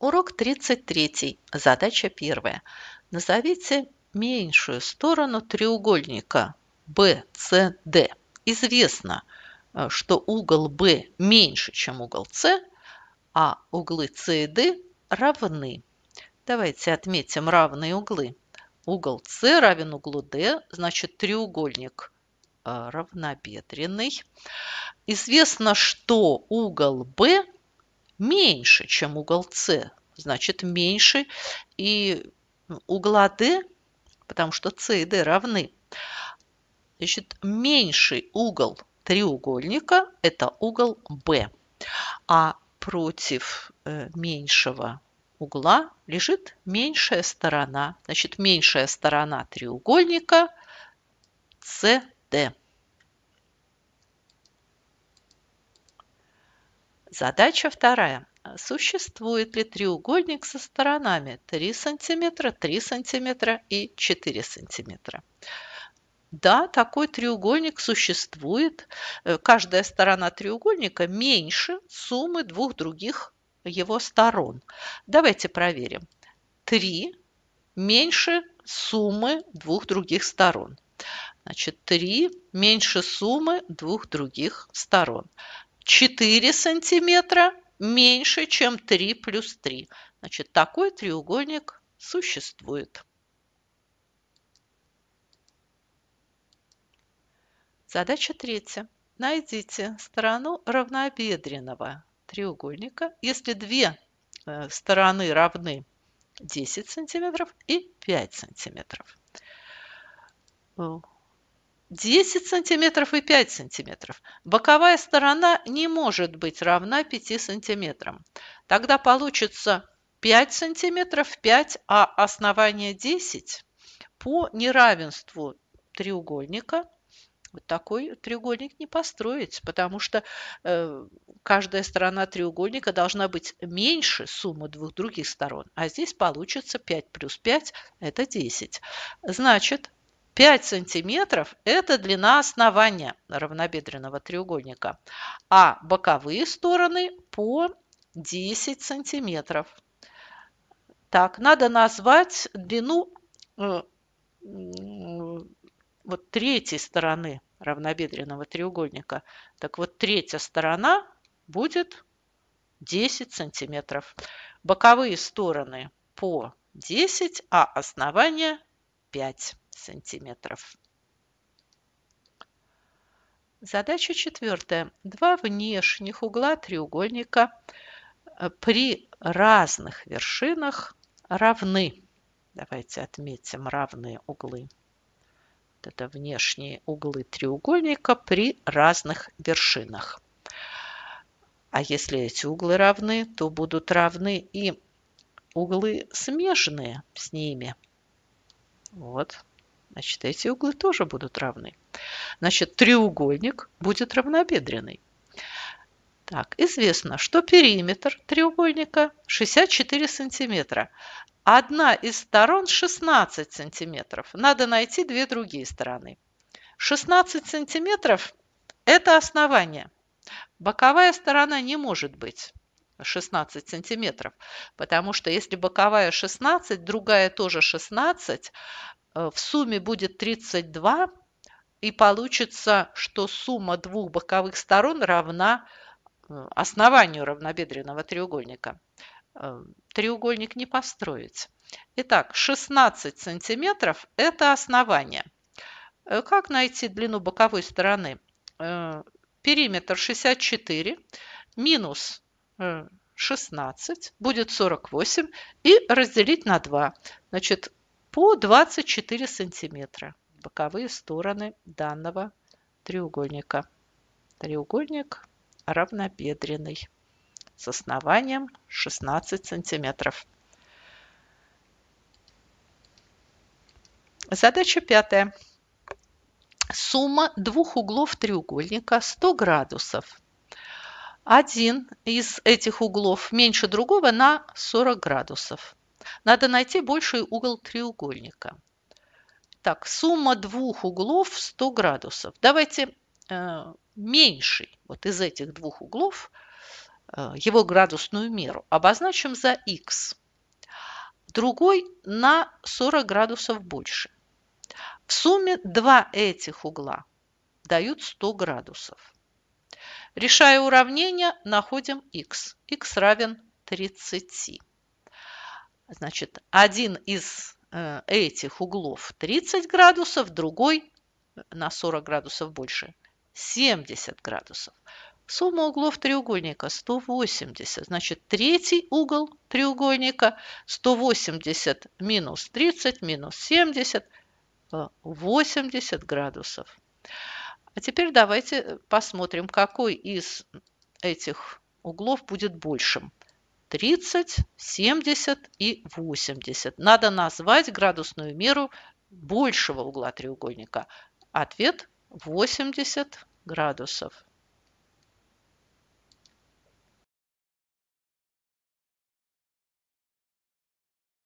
Урок 33. Задача 1. Назовите меньшую сторону треугольника BCD. Известно, э, что угол B меньше, чем угол C, а углы C и D равны. Давайте отметим равные углы. Угол C равен углу D, значит треугольник э, равнобедренный. Известно, что угол B меньше, чем угол С, значит меньше и угла D, потому что С и D равны. Значит, меньший угол треугольника – это угол B, а против э, меньшего угла лежит меньшая сторона. Значит, меньшая сторона треугольника – CD. Задача вторая. Существует ли треугольник со сторонами 3 см, 3 см и 4 см? Да, такой треугольник существует. Э, каждая сторона треугольника меньше суммы двух других его сторон. Давайте проверим. 3 меньше суммы двух других сторон. Значит, 3 меньше суммы двух других сторон. 4 сантиметра меньше, чем 3 плюс 3. Значит, такой треугольник существует. Задача третья. Найдите сторону равнобедренного треугольника, если две э, стороны равны 10 сантиметров и 5 сантиметров. 10 сантиметров и 5 сантиметров. Боковая сторона не может быть равна 5 сантиметрам. Тогда получится 5 сантиметров 5, а основание 10 по неравенству треугольника. Вот такой треугольник не построить, потому что э, каждая сторона треугольника должна быть меньше суммы двух других сторон. А здесь получится 5 плюс 5 – это 10. Значит, 5 сантиметров – это длина основания равнобедренного треугольника, а боковые стороны по 10 сантиметров. Так, надо назвать длину э, вот третьей стороны равнобедренного треугольника. Так вот, третья сторона будет 10 сантиметров. Боковые стороны по 10, а основание 5 сантиметров. Задача четвертая. Два внешних угла треугольника э, при разных вершинах равны. Давайте отметим равные углы. Вот это внешние углы треугольника при разных вершинах. А если эти углы равны, то будут равны и углы смежные с ними. Вот. Значит, эти углы тоже будут равны. Значит, треугольник будет равнобедренный. Так, известно, что периметр треугольника 64 сантиметра. Одна из сторон 16 сантиметров. Надо найти две другие стороны. 16 сантиметров – это основание. Боковая сторона не может быть. 16 сантиметров. Потому что если боковая 16, другая тоже 16, Э, в сумме будет 32, и получится, что сумма двух боковых сторон равна э, основанию равнобедренного треугольника. Э, треугольник не построить. Итак, 16 сантиметров – это основание. Как найти длину боковой стороны? Периметр 64 минус 16 будет 48 и разделить на 2. Значит, по 24 сантиметра боковые стороны данного треугольника. Треугольник равнобедренный с основанием 16 сантиметров. Задача пятая. Сумма двух углов треугольника 100 градусов. Один из этих углов меньше другого на 40 градусов. Надо найти больший угол треугольника. Так, сумма двух углов 100 градусов. Давайте э, меньший вот из этих двух углов, э, его градусную меру, обозначим за x, Другой на 40 градусов больше. В сумме два этих угла дают 100 градусов. Решая уравнение, находим x. x равен 30. Значит, один из э, этих углов 30 градусов, другой на 40 градусов больше 70 градусов. Сумма углов треугольника 180. Значит, третий угол треугольника 180 минус 30 минус 70 80 э, градусов. А теперь давайте посмотрим, какой из этих углов будет большим. 30, 70 и 80. Надо назвать градусную меру большего угла треугольника. Ответ 80 градусов.